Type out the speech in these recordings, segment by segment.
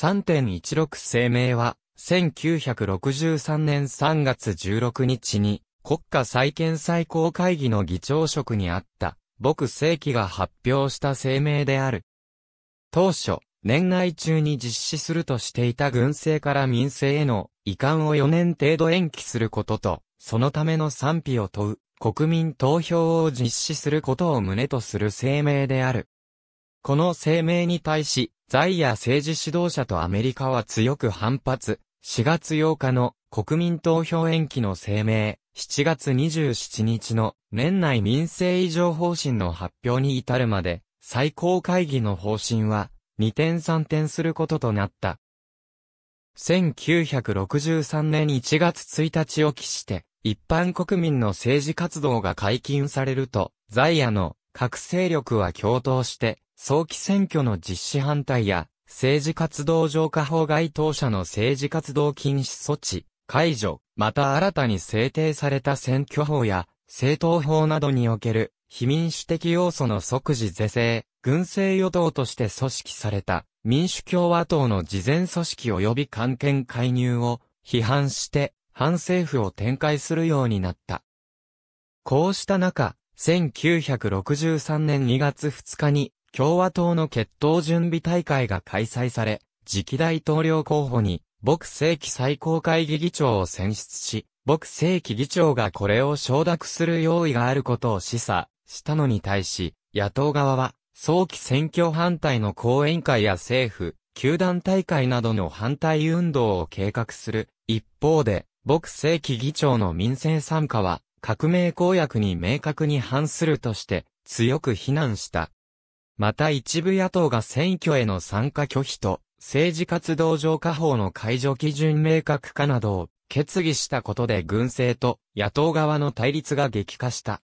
3.16声明は、1963年3月16日に、国家再建最高会議の議長職にあった、僕世紀が発表した声明である。当初、年内中に実施するとしていた軍政から民政への移管を4年程度延期することと、そのための賛否を問う国民投票を実施することを旨とする声明である。この声明に対し、在野政治指導者とアメリカは強く反発。4月8日の国民投票延期の声明、7月27日の年内民政異常方針の発表に至るまで、最高会議の方針は、二点三点することとなった。1963年1月1日を期して、一般国民の政治活動が解禁されると、在野の各勢力は共闘して、早期選挙の実施反対や、政治活動浄化法該当者の政治活動禁止措置、解除、また新たに制定された選挙法や、政党法などにおける、非民主的要素の即時是正、軍政与党として組織された、民主共和党の事前組織及び関係介入を批判して反政府を展開するようになった。こうした中、1963年2月2日に共和党の決闘準備大会が開催され、次期大統領候補に、僕世紀最高会議議長を選出し、僕世紀議長がこれを承諾する用意があることを示唆したのに対し、野党側は、早期選挙反対の講演会や政府、球団大会などの反対運動を計画する。一方で、僕世紀議長の民政参加は、革命公約に明確に反するとして、強く非難した。また一部野党が選挙への参加拒否と、政治活動上下法の解除基準明確化などを決議したことで軍政と野党側の対立が激化した。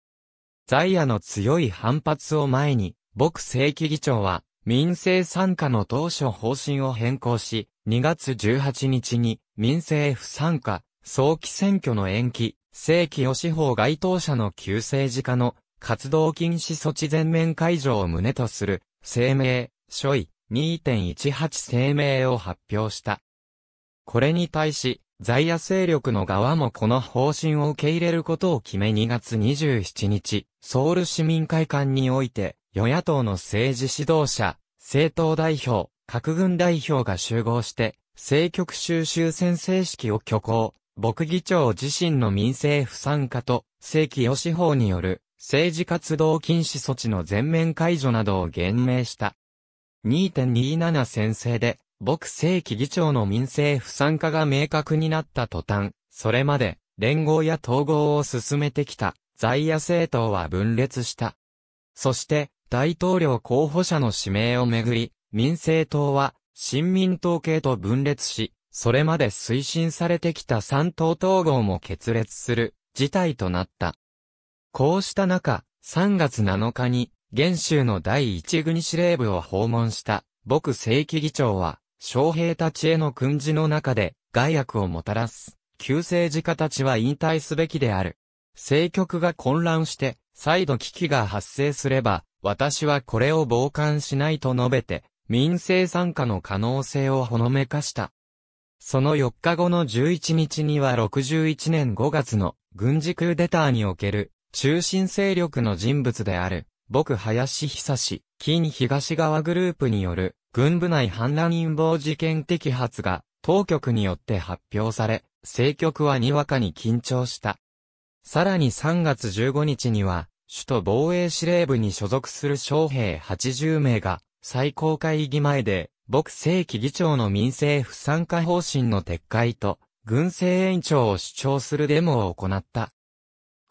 在野の強い反発を前に、牧正規議長は民政参加の当初方針を変更し、2月18日に民政不参加、早期選挙の延期、正規予司法該当者の旧政治家の活動禁止措置全面解除を旨とする声明、書位2.18声明を発表した。これに対し、在野勢力の側もこの方針を受け入れることを決め2月27日、ソウル市民会館において、与野党の政治指導者、政党代表、各軍代表が集合して、政局収集宣誓式を挙行、牧議長自身の民政不参加と、正規予司法による政治活動禁止措置の全面解除などを言明した。2.27先生で、僕正規議長の民政不参加が明確になった途端、それまで、連合や統合を進めてきた、在野政党は分裂した。そして、大統領候補者の指名をめぐり、民政党は、新民党系と分裂し、それまで推進されてきた三党統合も決裂する、事態となった。こうした中、3月7日に、元州の第一軍司令部を訪問した、僕正規議長は、将兵たちへの訓示の中で、害悪をもたらす。旧政治家たちは引退すべきである。政局が混乱して、再度危機が発生すれば、私はこれを傍観しないと述べて、民政参加の可能性をほのめかした。その4日後の11日には61年5月の軍事クーデターにおける中心勢力の人物である、僕林久志、近東側グループによる、軍部内反乱陰謀事件摘発が、当局によって発表され、政局はにわかに緊張した。さらに3月15日には、首都防衛司令部に所属する将兵80名が、最高会議前で、僕正規議長の民政不参加方針の撤回と、軍政延長を主張するデモを行った。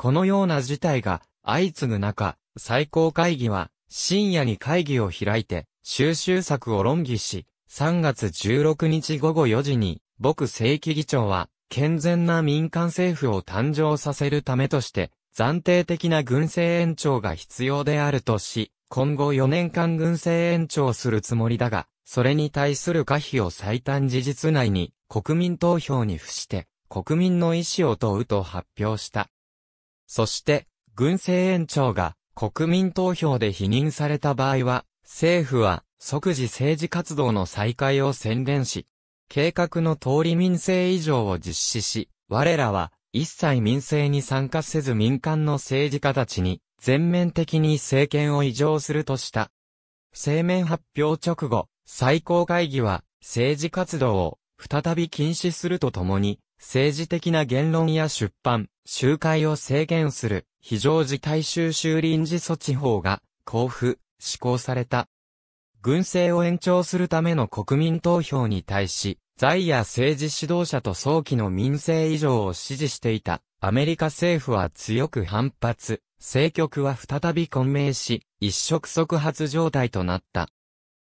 このような事態が相次ぐ中、最高会議は深夜に会議を開いて収集策を論議し、3月16日午後4時に、僕正規議長は健全な民間政府を誕生させるためとして、暫定的な軍政延長が必要であるとし、今後4年間軍政延長するつもりだが、それに対する可否を最短事実内に国民投票に付して、国民の意思を問うと発表した。そして、軍政延長が国民投票で否認された場合は、政府は即時政治活動の再開を宣言し、計画の通り民政以上を実施し、我らは一切民政に参加せず民間の政治家たちに全面的に政権を移譲するとした。声明発表直後、最高会議は政治活動を再び禁止するとともに、政治的な言論や出版、集会を制限する非常事態収集臨時措置法が交付、施行された。軍政を延長するための国民投票に対し、在野政治指導者と早期の民政異常を支持していたアメリカ政府は強く反発、政局は再び混迷し、一触即発状態となった。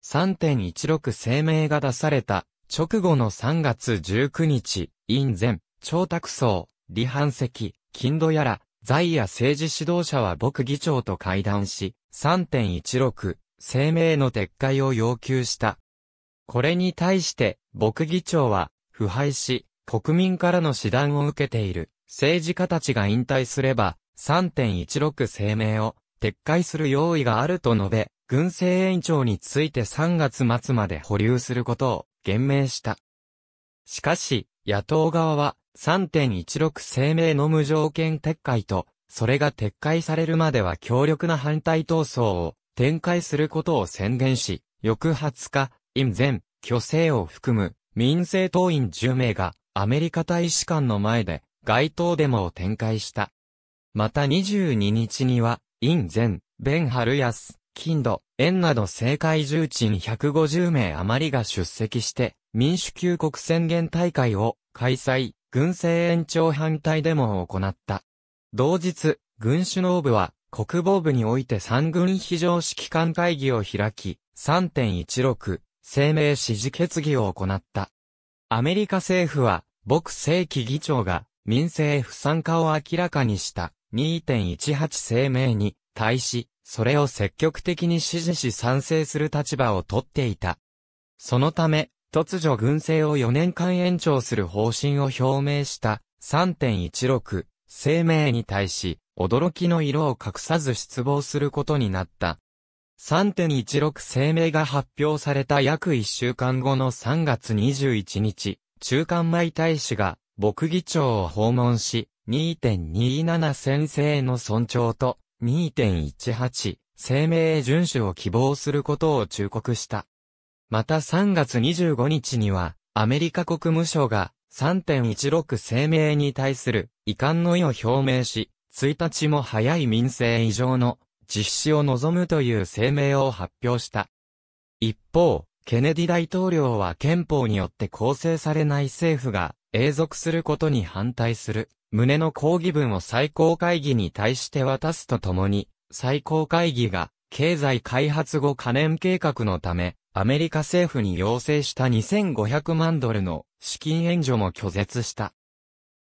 3.16声明が出された直後の3月19日、院前、超託層、離反席、金土やら、在野政治指導者は僕議長と会談し、3.16、声明の撤回を要求した。これに対して、僕議長は、腐敗し、国民からの指弾を受けている、政治家たちが引退すれば、3.16声明を撤回する用意があると述べ、軍政延長について3月末まで保留することを言明した。しかし、野党側は3.16声明の無条件撤回と、それが撤回されるまでは強力な反対闘争を展開することを宣言し、翌20日、陰前、虚勢を含む民政党員10名がアメリカ大使館の前で街頭デモを展開した。また22日には、陰前、ベン・ハルヤス、金土、円など政界重鎮150名余りが出席して、民主救国宣言大会を開催、軍政延長反対デモを行った。同日、軍首脳部は、国防部において三軍非常指揮官会議を開き、3.16声明支持決議を行った。アメリカ政府は、牧正規議長が民政不参加を明らかにした2.18声明に対し、それを積極的に支持し賛成する立場をとっていた。そのため、突如軍政を4年間延長する方針を表明した3.16声明に対し、驚きの色を隠さず失望することになった。3.16声明が発表された約1週間後の3月21日、中間米大使が、牧議長を訪問し、2.27先生の尊重と2.18声明遵守を希望することを忠告した。また3月25日には、アメリカ国務省が3.16声明に対する遺憾の意を表明し、1日も早い民政以上の実施を望むという声明を発表した。一方、ケネディ大統領は憲法によって構成されない政府が永続することに反対する、旨の抗議文を最高会議に対して渡すとともに、最高会議が、経済開発後可燃計画のため、アメリカ政府に要請した2500万ドルの資金援助も拒絶した。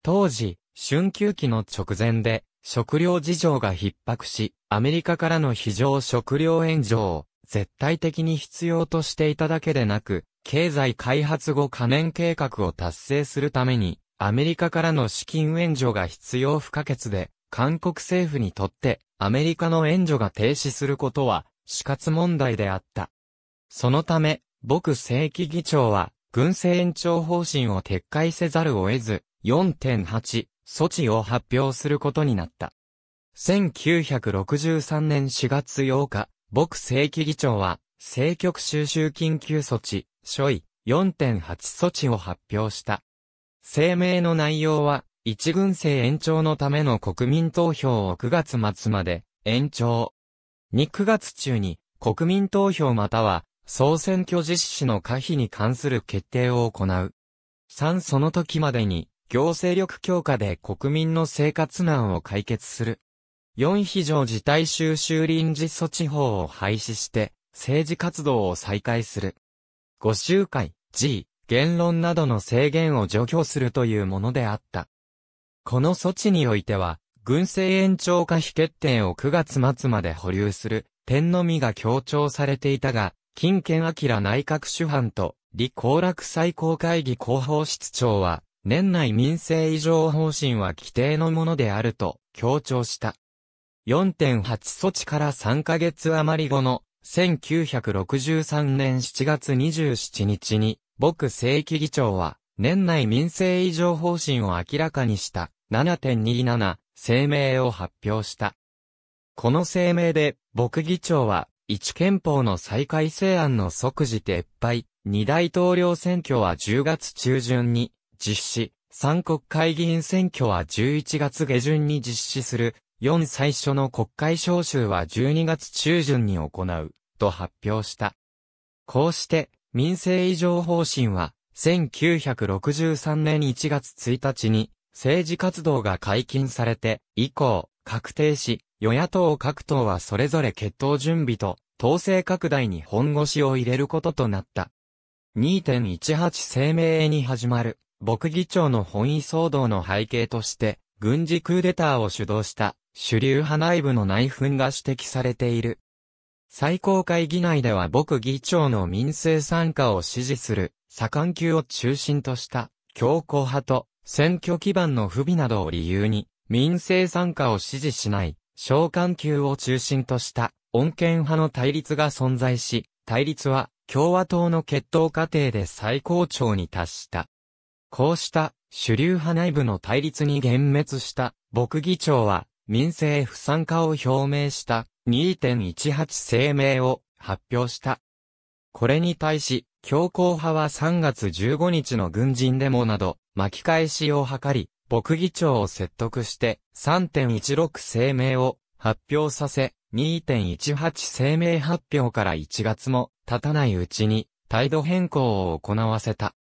当時、春休期の直前で、食料事情が逼迫し、アメリカからの非常食料援助を絶対的に必要としていただけでなく、経済開発後可燃計画を達成するために、アメリカからの資金援助が必要不可欠で、韓国政府にとってアメリカの援助が停止することは死活問題であった。そのため、僕正規議長は軍政延長方針を撤回せざるを得ず、4.8措置を発表することになった。1963年4月8日、僕正規議長は政局収集緊急措置、所位4.8措置を発表した。声明の内容は、一軍制延長のための国民投票を9月末まで延長。2、9月中に国民投票または総選挙実施の可否に関する決定を行う。3、その時までに行政力強化で国民の生活難を解決する。4非常事態収集臨時措置法を廃止して、政治活動を再開する。ご集会、G、言論などの制限を除去するというものであった。この措置においては、軍政延長可否決定を9月末まで保留する、点のみが強調されていたが、金券明内閣主犯と、李高楽最高会議広報室長は、年内民政異常方針は規定のものであると強調した。4.8措置から3ヶ月余り後の1963年7月27日に、僕正規議長は、年内民政異常方針を明らかにした、7.27声明を発表した。この声明で、僕議長は、一憲法の再改正案の即時撤廃、二大統領選挙は10月中旬に実施、三国会議員選挙は11月下旬に実施する4最初の国会召集は12月中旬に行う、と発表した。こうして、民政異常方針は、1963年1月1日に、政治活動が解禁されて、以降、確定し、与野党各党はそれぞれ決闘準備と、統制拡大に本腰を入れることとなった。2.18声明に始まる、牧議長の本位騒動の背景として、軍事クーデターを主導した主流派内部の内紛が指摘されている。最高会議内では僕議長の民政参加を支持する、左官級を中心とした、強硬派と、選挙基盤の不備などを理由に、民政参加を支持しない、小官級を中心とした、穏健派の対立が存在し、対立は、共和党の決闘過程で最高潮に達した。こうした、主流派内部の対立に幻滅した、僕議長は、民政不参加を表明した2.18声明を発表した。これに対し、強硬派は3月15日の軍人デモなど巻き返しを図り、牧議長を説得して3.16声明を発表させ、2.18声明発表から1月も経たないうちに態度変更を行わせた。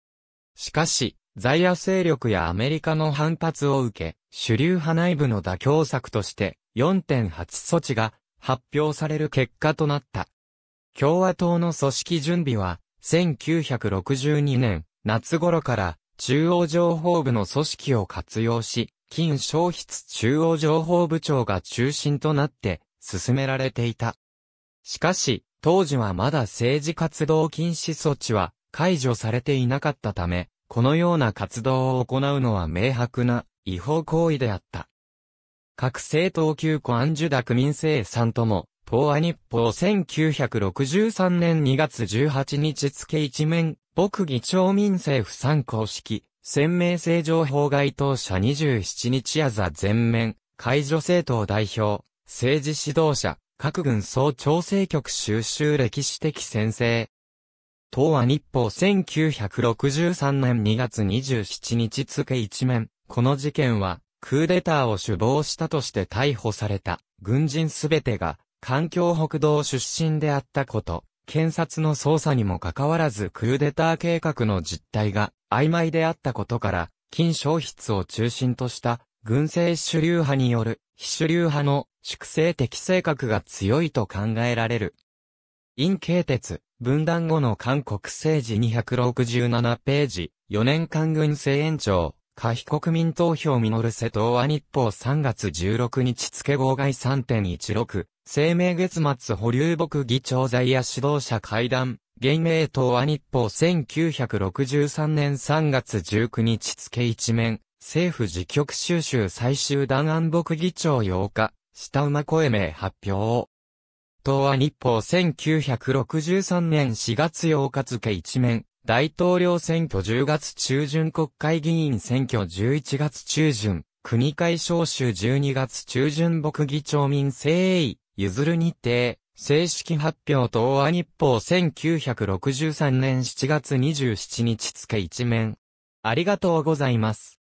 しかし、在野勢力やアメリカの反発を受け、主流派内部の妥協策として4.8措置が発表される結果となった。共和党の組織準備は1962年夏頃から中央情報部の組織を活用し、金消失。中央情報部長が中心となって進められていた。しかし、当時はまだ政治活動禁止措置は解除されていなかったため、このような活動を行うのは明白な違法行為であった。各政党級古安受区民生産とも、東亜日報1963年2月18日付一面、僕議長民政府参考式、鮮明性情報該当者27日朝全面、解除政党代表、政治指導者、各軍総調整局収集歴史的先生。東亜日報1963年2月27日付一面、この事件は、クーデターを首謀したとして逮捕された、軍人すべてが、環境北道出身であったこと、検察の捜査にもかかわらずクーデター計画の実態が曖昧であったことから、金消筆を中心とした軍政主流派による非主流派の粛清的性格が強いと考えられる。陰形鉄、分断後の韓国政治267ページ、4年間軍政延長。可否国民投票実る瀬戸は日報3月16日付号外3.16、生命月末保留牧議長在野指導者会談、現名党は日報1963年3月19日付一面、政府自局収集最終弾案牧議長8日、下馬声名発表。党は日報1963年4月8日付一面、大統領選挙10月中旬国会議員選挙11月中旬、国会召集12月中旬牧議長民誠意、譲る日程、正式発表東亜日報1963年7月27日付一面。ありがとうございます。